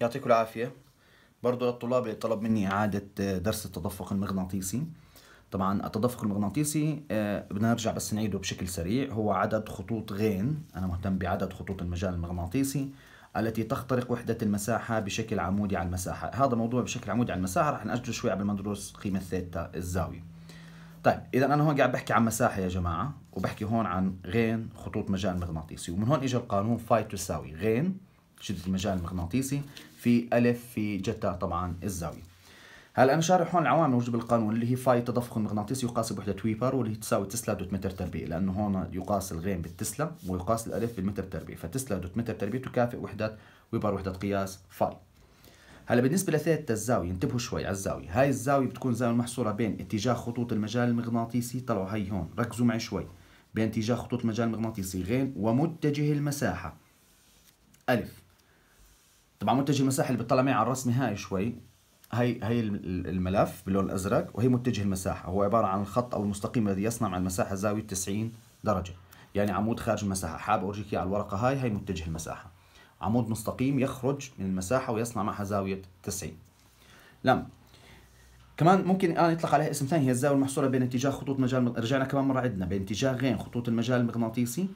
يعطيكم العافية برضو للطلاب طلب مني إعادة آه، درس التدفق المغناطيسي طبعا التدفق المغناطيسي آه، بدنا نرجع بس نعيده بشكل سريع هو عدد خطوط غين أنا مهتم بعدد خطوط المجال المغناطيسي التي تخترق وحدة المساحة بشكل عمودي على المساحة هذا موضوع بشكل عمودي على المساحة رح نأجله شوي قبل ما ندرس قيمة ثيتا الزاوية طيب إذا أنا هون قاعد بحكي عن مساحة يا جماعة وبحكي هون عن غين خطوط مجال مغناطيسي ومن هون إجى القانون فاي تساوي غين شدة المجال المغناطيسي في ألف في جتا طبعا الزاوية هلا انا شارح هون العوامل موجوده بالقانون اللي هي فاي التدفق المغناطيسي يقاس بوحده ويبر واللي تساوي تسلا دوت متر تربيع لانه هون يقاس الغين بالتسلا ويقاس الالف بالمتر تربيع فتسلا دوت متر تربيع تكافئ وحده ويبر وحده قياس فاي هلا بالنسبه لثيتا الزاويه انتبهوا شوي على الزاويه هاي الزاويه بتكون زاويه محصوره بين اتجاه خطوط المجال المغناطيسي طلعوا هي هون ركزوا معي شوي بين اتجاه خطوط المجال المغناطيسي غين ومتجه المساحه الف طبعا متجه المساحه اللي بتطلع معي على الرسمه هاي شوي هي هي الملف باللون الازرق وهي متجه المساحه هو عباره عن الخط او المستقيم الذي يصنع مع المساحه زاويه 90 درجه يعني عمود خارج المساحه حاب اورجيك على الورقه هاي هي متجه المساحه عمود مستقيم يخرج من المساحه ويصنع معها زاويه 90 لم كمان ممكن الان يطلق عليها اسم ثاني هي الزاويه المحصوره بين اتجاه خطوط مجال رجعنا كمان مره عدنا بين اتجاهين خطوط المجال المغناطيسي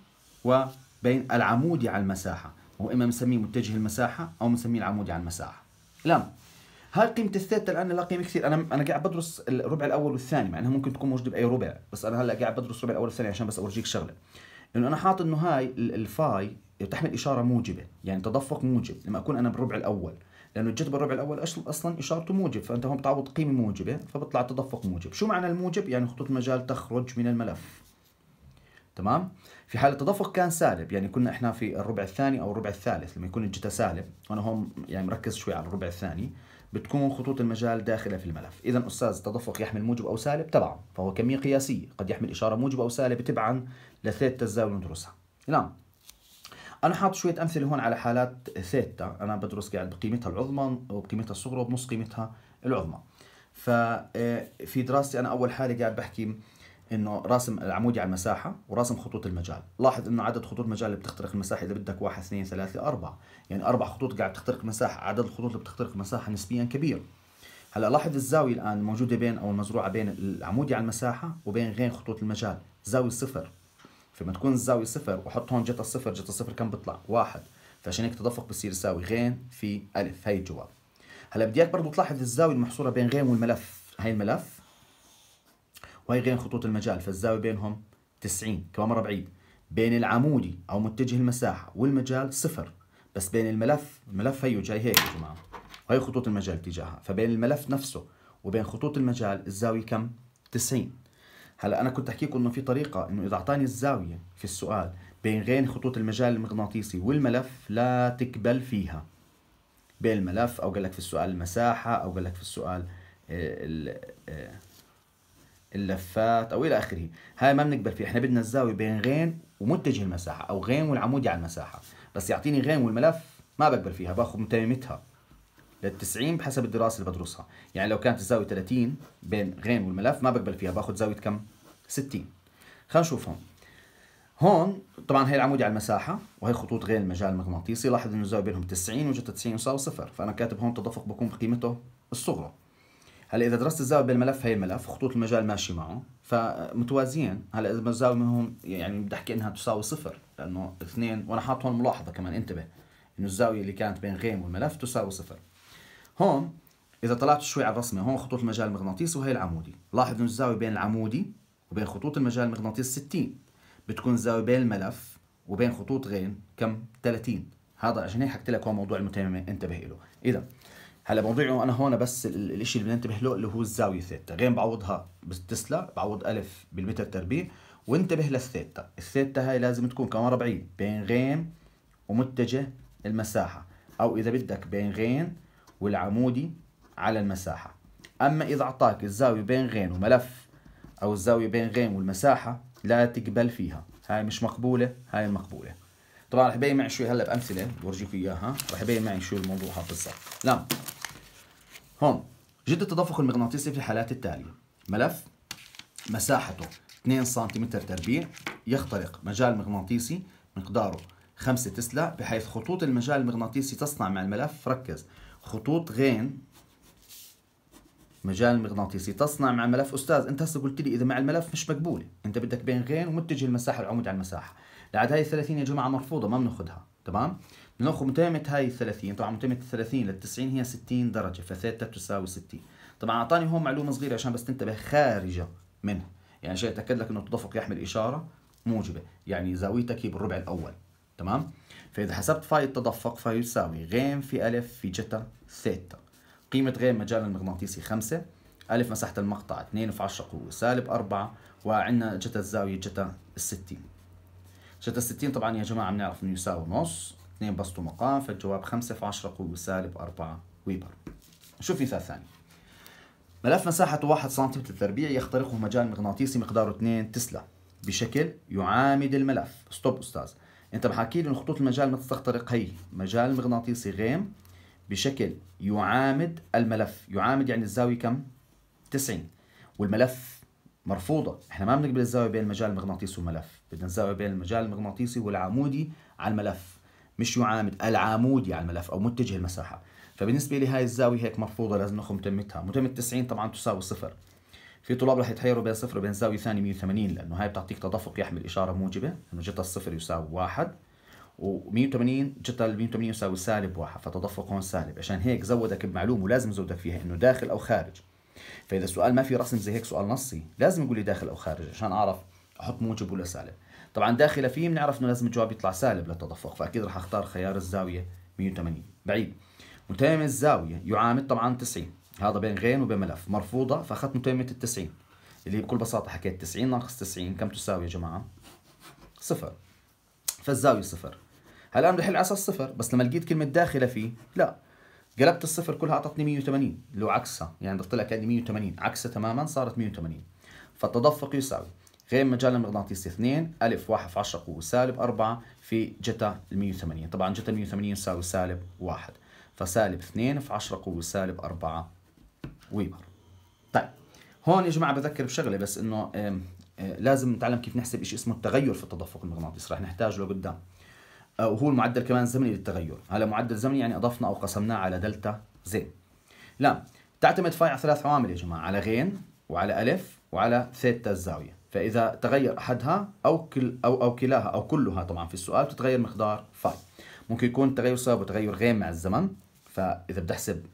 وبين العمودي على المساحه هو اما بنسميه متجه المساحه او بنسميه العمودي على المساحه لا هاي قيمه الثيتا الان لها قيمه كثير انا انا قاعد بدرس الربع الاول والثاني مع انها ممكن تكون موجوده باي ربع بس انا هلا قاعد بدرس الربع الاول والثاني عشان بس اورجيك شغله انه انا حاط انه هاي الفاي تحمل اشاره موجبه يعني تدفق موجب لما اكون انا بالربع الاول لانه الجذب الربع الاول اصلا اشارته موجب فانت هون بتعوض قيمه موجبه فبطلع تدفق موجب شو معنى الموجب يعني خطوط المجال تخرج من الملف تمام في حال التدفق كان سالب يعني كنا احنا في الربع الثاني او الربع الثالث لما يكون الجتا سالب وانا هون يعني مركز شوي على الربع الثاني بتكون خطوط المجال داخلة في الملف اذا استاذ التدفق يحمل موجب او سالب تبعا فهو كمية قياسية قد يحمل اشارة موجب او سالب تبعا لثيتا الزاوية ندرسها نعم انا حاط شوية امثلة هون على حالات ثيتا انا بدرس قاعد بقيمتها العظمى وبقيمتها الصغرى وبنص قيمتها العظمى ففي آه، دراستي انا اول حالة قاعد بحكي انه راسم العمودي على المساحه وراسم خطوط المجال لاحظ انه عدد خطوط المجال اللي بتخترق المساحه اذا بدك 1 2 3 4 يعني اربع خطوط قاعد تخترق مساحة، عدد الخطوط اللي بتخترق المساحه نسبيا كبير هلا لاحظ الزاويه الان موجوده بين او المزروعه بين العمودي على المساحه وبين غين خطوط المجال زاويه صفر فلما تكون الزاويه صفر وحط هون جتا صفر جتا صفر كم بيطلع واحد فعشان هيك التدفق بصير يساوي غين في الف هي الجواب هلا بدي اياك برضه تلاحظ الزاويه المحصوره بين غين والملف هي الملف وهي غين خطوط المجال فالزاوية بينهم 90 كمان مرة بعيد بين العمودي أو متجه المساحة والمجال صفر بس بين الملف الملف هيو جاي هيك يا جماعة وهي خطوط المجال اتجاهها فبين الملف نفسه وبين خطوط المجال الزاوية كم؟ 90 هلا أنا كنت أحكيكم إنه في طريقة إنه إذا أعطاني الزاوية في السؤال بين غين خطوط المجال المغناطيسي والملف لا تقبل فيها بين الملف أو قال لك في السؤال المساحة أو قال لك في السؤال آه، آه، اللفات او الى اخره هاي ما بنقبل فيها احنا بدنا الزاويه بين غين ومتجه المساحه او غين والعمودي على المساحه بس يعطيني غين والملف ما بقبل فيها باخذ متيمتها لل 90 بحسب الدراسه اللي بدرسها يعني لو كانت الزاويه 30 بين غين والملف ما بقبل فيها باخذ زاويه كم 60 خلينا نشوف هون هون طبعا هي العمودي على المساحه وهي خطوط غين المجال المغناطيسي لاحظ انه الزاويه بينهم 90 وجت 90 وصار صفر فانا كاتب هون تدفق بكون بقيمته الصغرى هلا اذا درست الزاويه بين الملف هي الملف خطوط المجال ماشي معه فمتوازيين هلا اذا الزاويه منهم يعني بدي احكي انها تساوي صفر لانه اثنين وانا حاط هون ملاحظه كمان انتبه انه الزاويه اللي كانت بين غيم والملف تساوي صفر هون اذا طلعت شوي على الرسمه هون خطوط المجال المغناطيسي وهي العمودي لاحظ انه الزاويه بين العمودي وبين خطوط المجال المغناطيسي 60 بتكون الزاويه بين الملف وبين خطوط غيم كم 30 هذا عشان هيك حكيت لك هون موضوع المتيمم انتبه له اذا هلا موضوعي انا هون بس الشيء اللي بدنا ننتبه له اللي هو الزاويه ثيتا غين بعوضها بالتسلا بعوض الف بالمتر تربيع وانتبه للثيتا الثيتا هاي لازم تكون كمان ربعية بين غين ومتجه المساحة او اذا بدك بين غين والعمودي على المساحة اما اذا اعطاك الزاوية بين غين وملف او الزاوية بين غين والمساحة لا تقبل فيها هاي مش مقبولة هاي مقبولة طبعا رح يبين معي شوي هلا بامثله بورجيكم اياها رح يبين معي شو الموضوع هذا بالضبط نعم هون جد التدفق المغناطيسي في الحالات التالية ملف مساحته 2 سم تربيع يخترق مجال مغناطيسي مقداره 5 تسلا بحيث خطوط المجال المغناطيسي تصنع مع الملف ركز خطوط غين مجال مغناطيسي تصنع مع الملف استاذ انت هسه قلت لي اذا مع الملف مش مقبوله انت بدك بين غين ومتجه المساحه العمود على المساحه ال 30 يا جماعه مرفوضه ما بناخذها تمام بناخذ متيمه هاي ال 30 طبعا متيمه ال 30 لل 90 هي 60 درجة فثيتا بتساوي 60 طبعا اعطاني هون معلومة صغيرة عشان بس تنتبه خارجة منها يعني عشان اتاكد لك انه التدفق يحمل اشارة موجبة يعني زاويتك هي بالربع الاول تمام فاذا حسبت فاي التدفق فيساوي غيم في الف في جتا ثيتا قيمة غيم مجال المغناطيسي 5 ألف مساحة المقطع 2 في 10 قوة سالب 4 وعندنا جتا الزاوية جتا ال 60 جتا ال 60 طبعا يا جماعة بنعرف إنه يساوي نص اثنين بسطوا مقام فالجواب 5 في 10 قوة سالب 4 ويبر نشوف مثال ثاني ملف مساحته 1 سم للتربيع يخترقه مجال مغناطيسي مقداره 2 تسلا بشكل يعامد الملف ستوب استاذ انت بحكي لي ان خطوط المجال ما تستخترق هي مجال مغناطيسي غيم بشكل يعامد الملف يعامد يعني الزاوية كم 90 والملف مرفوضة احنا ما بنقبل الزاوية بين المجال المغناطيسي والملف بدنا الزاوية بين المجال المغناطيسي والعمودي على الملف مش يعامد العامودي يعني على الملف او متجه المساحه فبالنسبه لي هاي الزاويه هيك مرفوضه لازم نخم تمتها متم 90 طبعا تساوي صفر في طلاب رح يتحيروا بين صفر وبين زاويه ثانيه 180 لانه هاي بتعطيك تدفق يحمل اشاره موجبه انه جتا الصفر يساوي واحد و180 جتا ال 180 يساوي سالب واحد فتدفق هون سالب عشان هيك زودك بمعلومه ولازم زودك فيها انه داخل او خارج فاذا السؤال ما في رسم زي هيك سؤال نصي لازم يقول لي داخل او خارج عشان اعرف احط موجب ولا سالب طبعا داخله فيه بنعرف انه لازم الجواب يطلع سالب للتدفق فاكيد رح اختار خيار الزاويه 180 بعيد متيم الزاويه يعامد طبعا 90 هذا بين غين وبين ملف مرفوضه فاخذت متيمه ال 90 اللي بكل بساطه حكيت 90 ناقص 90 كم تساوي يا جماعه؟ صفر فالزاويه صفر هلا انا بدي احل على اساس صفر بس لما لقيت كلمه داخله فيه لا قلبت الصفر كلها اعطتني 180 اللي هو عكسها يعني ضفت لها كاني 180 عكسها تماما صارت 180 فالتدفق يساوي غير مجال المغناطيسي 2 ألف 1 في 10 قوة سالب 4 في جتا ال 180 طبعا جتا ال 180 يساوي سالب 1 فسالب 2 في 10 قوة سالب 4 ويبر طيب هون يا جماعة بذكر بشغلة بس إنه آه، لازم نتعلم كيف نحسب شيء اسمه التغير في التدفق المغناطيسي رح نحتاجه لقدام آه، وهو المعدل كمان الزمني للتغير هلا معدل زمني يعني أضفنا أو قسمناه على دلتا زين لا تعتمد فاي على ثلاث عوامل يا جماعة على غين وعلى ألف وعلى ثيتا الزاوية فإذا تغير أحدها أو كل أو أو كلاها أو كلها طبعا في السؤال بتتغير مقدار فاي ممكن يكون تغير سبب وتغير غين مع الزمن فإذا بتحسب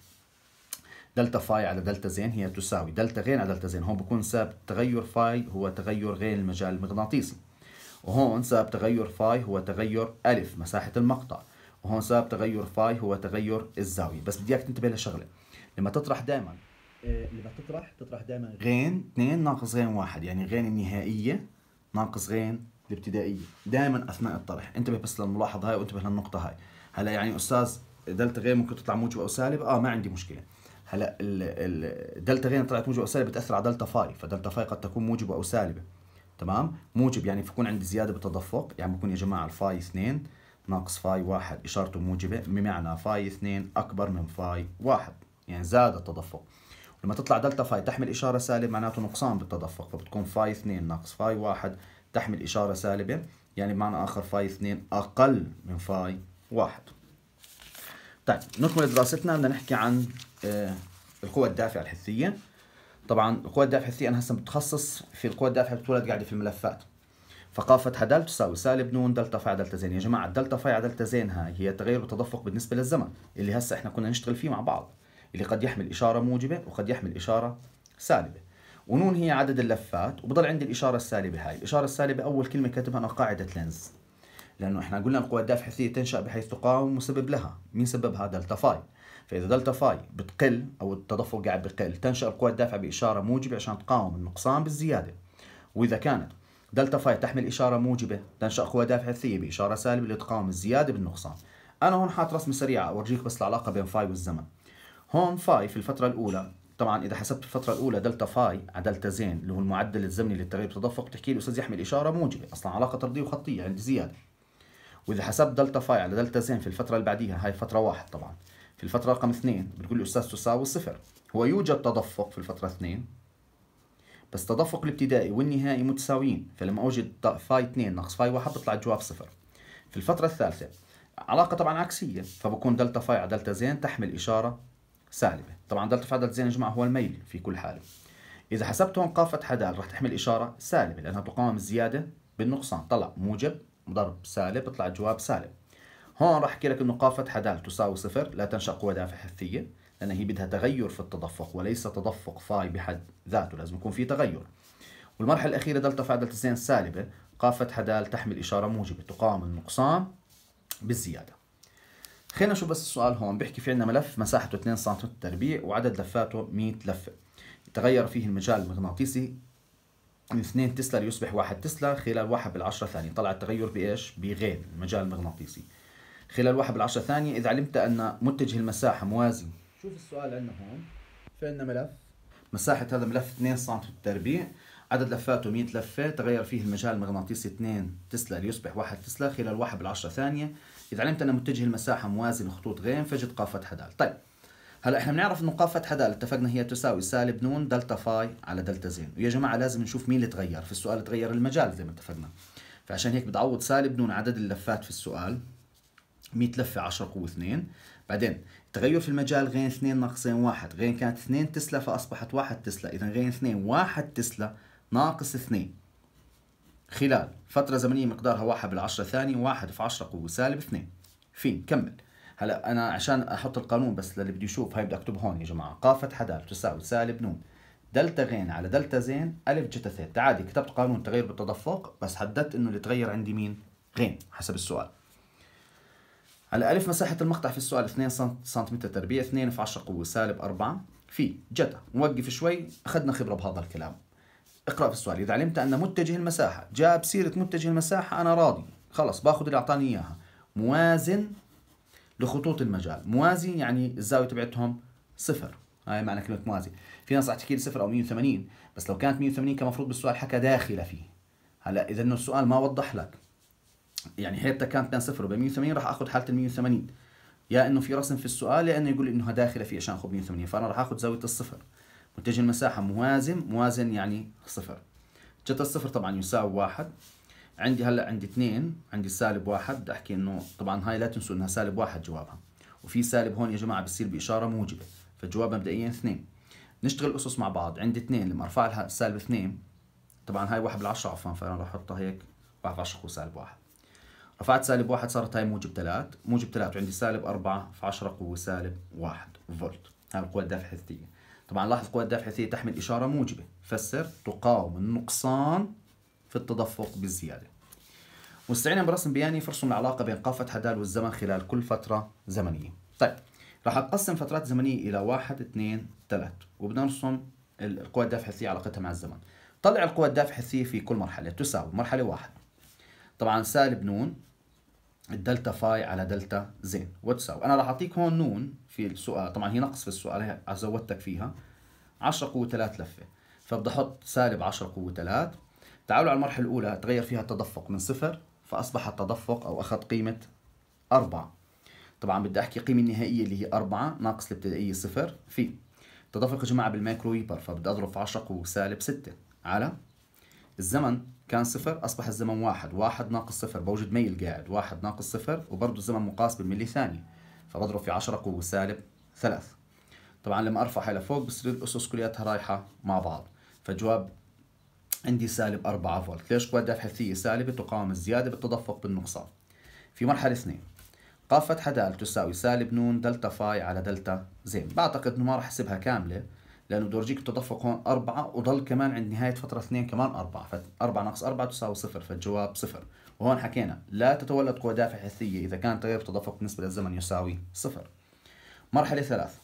دلتا فاي على دلتا زين هي تساوي دلتا غين على دلتا زين هون بكون سبب تغير فاي هو تغير غين المجال المغناطيسي وهون سبب تغير فاي هو تغير ألف مساحة المقطع وهون سبب تغير فاي هو تغير الزاوية بس بدي اياك تنتبه لشغلة لما تطرح دائما آه، لما تطرح تطرح دائما غين اثنين ناقص غين واحد يعني غين النهائيه ناقص غين الابتدائيه دائما اثناء الطرح انتبه بس للملاحظه هاي وانتبه للنقطه هاي هلا يعني استاذ دلتا غين ممكن تطلع موجبه او سالب اه ما عندي مشكله هلا الدلتا غين طلعت موجبه او سالبه بتاثر على دلتا فاي فدلتا فاي قد تكون موجبه او سالبه تمام موجب يعني بكون عندي زياده بالتدفق يعني بكون يا جماعه الفاي 2 ناقص فاي 1 اشارته موجبه بمعنى فاي 2 اكبر من فاي 1 يعني زاد التدفق لما تطلع دلتا فاي تحمل اشاره سالبه معناته نقصان بالتدفق فبتكون فاي 2 ناقص فاي 1 تحمل اشاره سالبه يعني بمعنى اخر فاي 2 اقل من فاي 1 طيب نكمل دراستنا بدنا نحكي عن آه، القوى الدافعه الحثيه طبعا القوى الدافعه الحثيه انا هسه متخصص في القوى الدافعه بتولد قاعده في الملفات فقافتها دل تساوي سالب نون دلتا فاي دلتا زين يا جماعه الدلتا فاي دلتا زين هاي هي تغير التدفق بالنسبه للزمن اللي هسه احنا كنا نشتغل فيه مع بعض اللي قد يحمل إشارة موجبة وقد يحمل إشارة سالبة ونون هي عدد اللفات وبضل عندي الإشارة السالبة هاي الإشارة السالبة أول كلمة كاتبها أنا قاعدة لينز لأنه إحنا قلنا القوى الدافعة الحثية تنشأ بحيث تقاوم مسبب لها مين سببها دلتا فاي فإذا دلتا فاي بتقل أو التدفق قاعد بقل تنشأ القوى الدافعة بإشارة موجبة عشان تقاوم النقصان بالزيادة وإذا كانت دلتا فاي تحمل إشارة موجبة تنشأ قوى دافعة حثية بإشارة سالبة لتقاوم الزيادة بالنقصان أنا هون حاط رسمة سريعة أورجيك بس العلاقة بين فاي والزمن هون فاي في الفترة الأولى طبعا إذا حسبت الفترة الأولى دلتا فاي على دلتا زين اللي هو المعدل الزمني للتغيير التدفق بتحكي لي أستاذ يحمل إشارة موجبة أصلا علاقة طردية وخطية عند زيادة وإذا حسبت دلتا فاي على دلتا زين في الفترة اللي بعديها هاي فترة واحد طبعا في الفترة رقم اثنين بتقول لي أستاذ تساوي صفر هو يوجد تدفق في الفترة اثنين بس التدفق الابتدائي والنهائي متساويين فلما أوجد فاي 2 ناقص فاي واحد بطلع الجواب صفر في الفترة الثالثة علاقة طبعا عكسية فبكون دلتا فاي على دلتا زين تحمل إشارة سالبه طبعا دلتا في عدد زين يا جماعه هو الميل في كل حاله اذا حسبت هون قافه حدال رح تحمل اشاره سالبه لانها تقاوم الزياده بالنقصان طلع موجب ضرب سالب بيطلع الجواب سالب هون رح احكي لك انه قافه حدال تساوي صفر لا تنشا قوى دافع حثيه لان هي بدها تغير في التدفق وليس تدفق فاي بحد ذاته لازم يكون في تغير والمرحله الاخيره دلتا في عدد زين سالبه قافه حدال تحمل اشاره موجبه تقاوم النقصان بالزياده خلينا نشوف بس السؤال هون بيحكي في عندنا ملف مساحته 2 سم تربيع وعدد لفاته 100 لفه تغير فيه المجال المغناطيسي 2 تسلا ليصبح 1 تسلا خلال 1 بالعشرة ثانية طلع التغير بإيش؟ بغين المجال المغناطيسي خلال 1 بالعشرة ثانية إذا علمت أن متجه المساحة موازي شوف السؤال عندنا هون في عندنا ملف مساحة هذا ملف 2 سم تربيع عدد لفاته 100 لفة تغير فيه المجال المغناطيسي 2 تسلا ليصبح 1 تسلا خلال 1 بالعشرة ثانية إذا علمت أن متجه المساحة موازي لخطوط غين فجد قاف قافة حدال طيب هلا احنا بنعرف انه قاف قافة حدال اتفقنا هي تساوي سالب نون دلتا فاي على دلتا زين ويا جماعة لازم نشوف مين اللي تغير في السؤال تغير المجال زي ما اتفقنا فعشان هيك بتعوض سالب نون عدد اللفات في السؤال 100 لفة 10 قوة 2 بعدين تغير في المجال غين 2 ناقص غين 1 غين كانت 2 تسلا فأصبحت 1 تسلا إذا غين 2 1 تسلا ناقص 2 خلال فترة زمنية مقدارها واحد بالعشرة ثانية واحد في عشرة قوة سالب اثنين فين كمل هلا انا عشان احط القانون بس للي بده يشوف هاي بدي اكتب هون يا جماعه قافة فتح تساوي سالب نون دلتا غين على دلتا زين الف جتا ثيتا عادي كتبت قانون تغير بالتدفق بس حددت انه اللي تغير عندي مين غين حسب السؤال على الف مساحه المقطع في السؤال 2 سنتيمتر تربيع 2 في 10 قوه سالب 4 في جتا نوقف شوي اخذنا خبره بهذا الكلام اقرأ في السؤال إذا علمت أن متجه المساحة جاب سيره متجه المساحة أنا راضي خلص باخذ اللي أعطاني إياها موازن لخطوط المجال موازي يعني الزاوية تبعتهم صفر هاي معنى كلمة موازي في ناس رح تحكي لي صفر أو 180 بس لو كانت 180 كان المفروض بالسؤال حكى داخلة فيه هلا إذا إنه السؤال ما وضح لك يعني هيبتا كانت بين صفر وبين 180 راح آخذ حالة ال 180 يا إنه في رسم في السؤال يا إنه يقول لي انها داخلة فيه عشان آخذ 180 فأنا راح آخذ زاوية الصفر متجه المساحة موازن موازن يعني صفر جت الصفر طبعا يساوي واحد عندي هلا عندي اثنين عندي سالب واحد بدي احكي انه طبعا هاي لا تنسوا انها سالب واحد جوابها وفي سالب هون يا جماعه بصير باشاره موجبه فجوابها مبدئيا اثنين نشتغل الأسس مع بعض عندي اثنين لما ارفع لها سالب اثنين طبعا هاي واحد بالعشرة عفوا فانا راح احطها هيك واحد بالعشرة قوة سالب واحد رفعت سالب واحد صارت هاي موجب ثلاث موجب ثلاث عندي سالب أربعة في عشرة قوة سالب واحد فولت هاي القوة الدافعة الحثية طبعا لاحظ قوة الدافع الثلاثية تحمل إشارة موجبة فسر تقاوم النقصان في التدفق بالزيادة مستعينا برسم بياني فرسم العلاقة بين قافة فتح والزمن خلال كل فترة زمنية طيب راح أقسم فترات زمنية إلى واحد اثنين ثلاث وبدنا نرسم القوى الدافعة الحثية علاقتها مع الزمن طلع القوى الدافعة الحثية في كل مرحلة تساوي مرحلة واحد طبعا سالب نون الدلتا فاي على دلتا زين وتساوي انا راح اعطيك هون نون في السؤال طبعا هي نقص في السؤال زودتك فيها 10 قوه 3 لفه فبدي احط سالب 10 قوه 3 تعالوا على المرحله الاولى تغير فيها التدفق من صفر فاصبح التدفق او اخذ قيمه 4 طبعا بدي احكي القيمه النهائيه اللي هي 4 ناقص الابتدائيه صفر في تدفق يا جماعه ويبر فبدي اضرب في 10 قوه سالب 6 على الزمن كان صفر أصبح الزمن واحد واحد ناقص صفر بوجد ميل قاعد واحد ناقص صفر وبرضه الزمن مقاس بالملي ثانية فبضرب في 10 قوة سالب ثلاث طبعا لما ارفع هي لفوق بصير الأسس كلياتها رايحة مع بعض فالجواب عندي سالب 4 فولت ليش قوة دفع حثية سالبة تقاوم الزيادة بالتدفق بالنقصان في مرحلة اثنين قافة فتحة د تساوي سالب نون دلتا فاي على دلتا زين بعتقد انه ما راح احسبها كاملة لانه بدي اورجيك التدفق هون اربعه وضل كمان عند نهايه فتره اثنين كمان اربعه فاربعه ناقص اربعه تساوي صفر فالجواب صفر وهون حكينا لا تتولد قوى دافع حثيه اذا كان تغير التدفق بالنسبه للزمن يساوي صفر مرحله ثلاث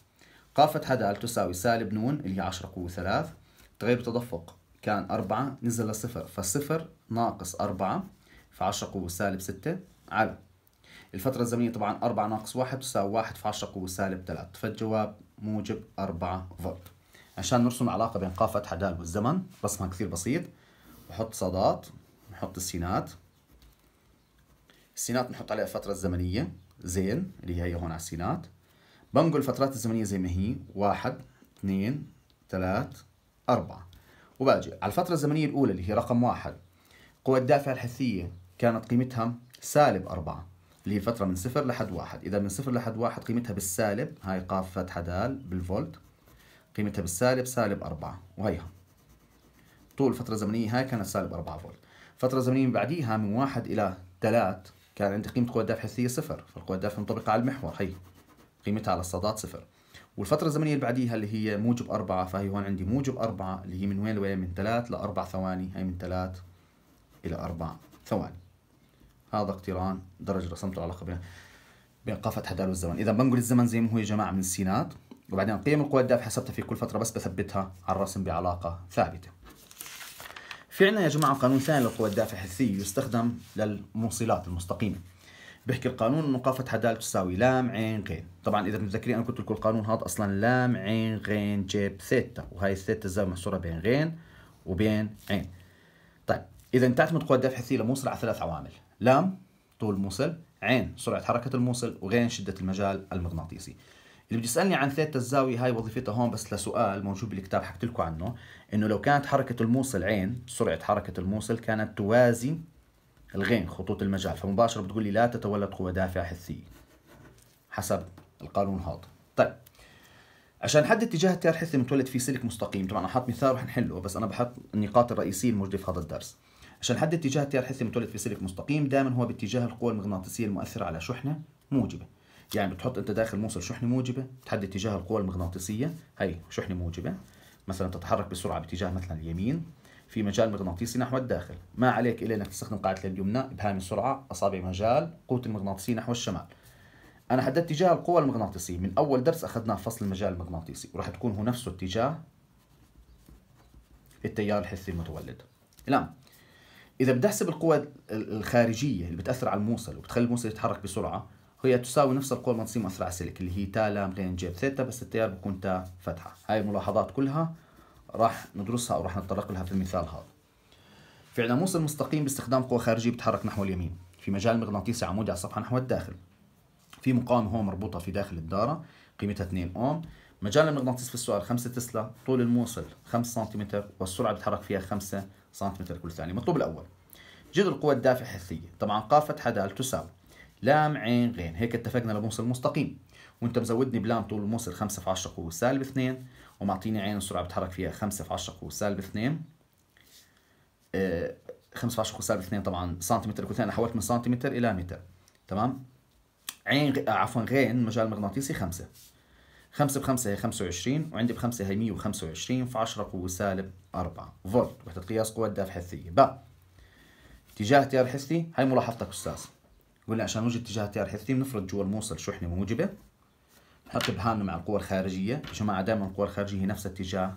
قافة حدال تساوي سالب نون اللي هي 10 قوة ثلاث تغير التدفق كان اربعه نزل لصفر فالصفر ناقص اربعه في 10 قوة سالب سته على الفترة الزمنية طبعا اربعه ناقص واحد تساوي واحد في 10 قوة سالب ثلاث فالجواب موجب 4 فولت عشان نرسم علاقة بين قاف فتحة دال والزمن رسمها كثير بسيط بحط صادات بحط السينات السينات بنحط عليها الفترة الزمنية زين اللي هي هون على السينات بنقل الفترات الزمنية زي ما هي واحد اثنين ثلاث أربعة وباجي على الفترة الزمنية الأولى اللي هي رقم واحد قوى الدافع الحثية كانت قيمتها سالب أربعة اللي هي فترة من صفر لحد واحد إذا من صفر لحد واحد قيمتها بالسالب هاي قاف فتحة دال بالفولت قيمتها بالسالب سالب 4 وهيها طول فترة زمنية هاي كانت سالب 4 فولت فترة زمنية من بعديها من 1 إلى 3 كان عندي قيمة قوة الدافع الحثية صفر فالقوة الدافعة منطبقة على المحور هي قيمتها على الصادات صفر والفترة الزمنية اللي بعديها اللي هي موجب 4 فهي هون عندي موجب 4 اللي هي من وين لوين من 3 ل 4 ثواني هي من 3 إلى 4 ثواني هذا اقتران درجة رسمت العلاقة بين بين قافة حدال والزمن إذا بنقل الزمن زي ما هو يا جماعة من السينات وبعدين قيم القوى الدافعة حسبتها في كل فترة بس بثبتها على الرسم بعلاقة ثابتة في عنا يا جماعة قانون ثاني للقوى الدافعة الحثية يستخدم للموصلات المستقيمة بحكي القانون انه قافة حدال تساوي لام عين غين طبعا اذا متذكرين انا كنت لكم القانون هذا اصلا لام عين غين جيب ثيتا وهي الثيتا الزاوية محصورة بين غين وبين عين طيب اذا تعتمد قوى الدافع الثي لموصل على ثلاث عوامل لام طول موصل عين سرعة حركة الموصل وغين شدة المجال المغناطيسي اللي يسالني عن ثيتا الزاويه هاي وظيفتها هون بس لسؤال موجود بالكتاب حكيت لكم عنه انه لو كانت حركه الموصل عين سرعه حركه الموصل كانت توازي الغين خطوط المجال فمباشره بتقول لي لا تتولد قوه دافعه حثيه حسب القانون هذا طيب عشان حد اتجاه التيار الحثي متولد فيه سلك مستقيم طبعا انا حاط مثال رح نحله بس انا بحط النقاط الرئيسيه الموجوده في هذا الدرس عشان حد اتجاه التيار الحثي متولد في سلك مستقيم دائما هو باتجاه القوى المغناطيسيه المؤثره على شحنه موجبه يعني بتحط انت داخل موصل شحنه موجبه تحدد اتجاه القوى المغناطيسيه هي شحنه موجبه مثلا تتحرك بسرعه باتجاه مثلا اليمين في مجال مغناطيسي نحو الداخل ما عليك الا انك تستخدم قاعده اليد اليمنى ابهام السرعه اصابع مجال قوه المغناطيسيه نحو الشمال انا حددت اتجاه القوى المغناطيسيه من اول درس اخذناه فصل المجال المغناطيسي وراح تكون هو نفسه اتجاه التيار الحثي المتولد الان نعم. اذا بدي احسب القوى الخارجيه اللي بتاثر على الموصل وبتخلي الموصل يتحرك بسرعه هي تساوي نفس القوة المنصيمة أسرع سلك اللي هي تا لام لين جيب ثيتا بس التيار بكون تا فتحة هاي الملاحظات كلها راح ندرسها أو راح نتطرق لها في المثال هذا في عندنا المستقيم باستخدام قوة خارجية بتحرك نحو اليمين في مجال مغناطيسي عمودي على الصفحة نحو الداخل في مقاومة هون مربوطة في داخل الدارة قيمتها 2 أوم مجال المغناطيس في السؤال 5 تسلا طول الموصل 5 سنتيمتر والسرعة بتحرك فيها 5 سنتيمتر كل ثانية مطلوب الأول جذر القوة الدافعة الحثية طبعا قاف فتحة دال تساوي لام عين غين هيك اتفقنا لموصل مستقيم وانت مزودني بلام طول الموصل 5 في 10 قوه سالب 2 ومعطيني عين السرعه بتحرك فيها 5 في 10 قوه سالب 2 5 آه، في 10 قوه سالب 2 طبعا سنتيمتر كنت انا حولت من سنتيمتر الى متر تمام عين آه، عفوا غين مجال مغناطيسي 5 5 ب 5 هي 25 وعندي ب 5 هي 125 في 10 قوة سالب 4 فولت وحدة قياس قوة الدافع الحثية ب اتجاه تيار حثي هاي ملاحظتك أستاذ ولا عشان نوجد اتجاه التيار الحثي بنفرض جوا الموصل شحنة موجبة نحط بهامنا مع القوى الخارجية يا جماعة دائما القوى الخارجية هي نفس اتجاه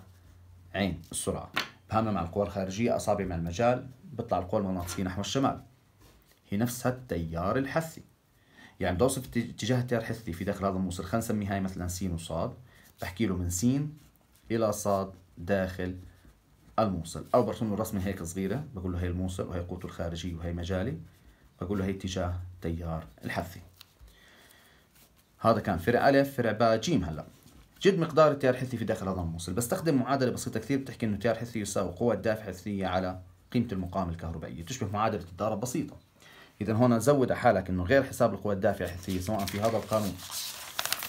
عين السرعة بهامنا مع القوى الخارجية أصابع مع المجال بيطلع القوى المغناطيسية نحو الشمال هي نفسها التيار الحثي يعني بدي اوصف اتجاه التيار الحثي في داخل هذا الموصل خلينا نسمي هاي مثلا س وصاد بحكي له من س الى صاد داخل الموصل او برسم له رسمه هيك صغيره بقول له هي الموصل وهي قوته الخارجيه وهي مجالي بقول له هي اتجاه تيار الحثي هذا كان فرع ألف فرع باء جيم هلا جد مقدار التيار الحثي في داخل هذا الموصل بستخدم معادلة بسيطة كثير بتحكي إنه التيار الحثي يساوي قوة الدافع الحثية على قيمة المقاومة الكهربائية تشبه معادلة الدارة بسيطة إذا هون زود حالك إنه غير حساب القوة الدافعة الحثية سواء في هذا القانون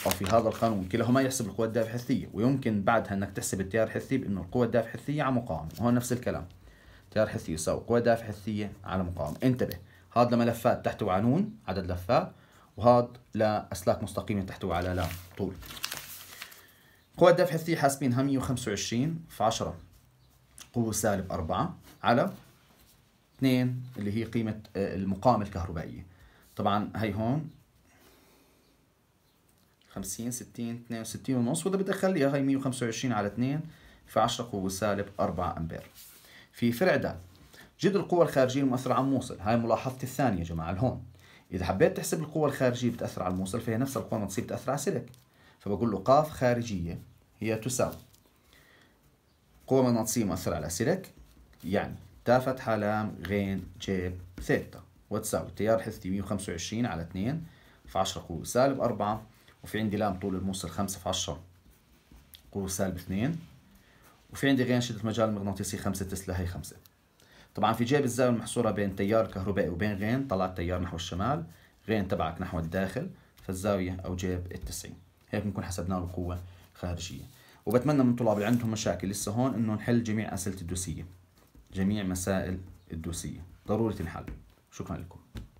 أو في هذا القانون كلاهما يحسب القوة الدافعة الحثية ويمكن بعدها إنك تحسب التيار الحثي بإنه القوة الدافعة الحثية على مقاومة وهون نفس الكلام التيار الحثي يساوي قوة دافعة حثية على مقاومة انتبه هاد لملفات تحتوي على نون عدد لفات وهاد لأسلاك مستقيمة تحتوي على لا طول قوة الدفع الثي حاسبينها 125 في 10 قوة سالب 4 على 2 اللي هي قيمة آه، المقاومة الكهربائية طبعا هي هون 50 60 62 ونص وإذا بدي أخليها هي 125 على 2 في 10 قوة سالب 4 أمبير في فرع د جد القوى الخارجية المؤثرة على الموصل هاي ملاحظتي الثانية يا جماعة لهون إذا حبيت تحسب القوى الخارجية بتأثر على الموصل فهي نفس القوى المغناطيسية بتأثر على سلك فبقول له قاف خارجية هي تساوي قوة مغناطيسية مؤثرة على سلك يعني تافت حلام غين جيب ثيتا وتساوي التيار الحثي 125 على 2 في 10 قوة سالب 4 وفي عندي لام طول الموصل 5 في 10 قوة سالب 2 وفي عندي غين شدة مجال مغناطيسي 5 تسلا هي 5 طبعا في جيب الزاوية المحصورة بين تيار كهربائي وبين غين طلعت تيار نحو الشمال غين تبعك نحو الداخل فالزاوية أو جيب التسعين هيك بنكون حسبنا له قوة خارجية وبتمنى من الطلاب اللي عندهم مشاكل لسه هون إنه نحل جميع أسئلة الدوسية جميع مسائل الدوسية ضروري تنحل شكرا لكم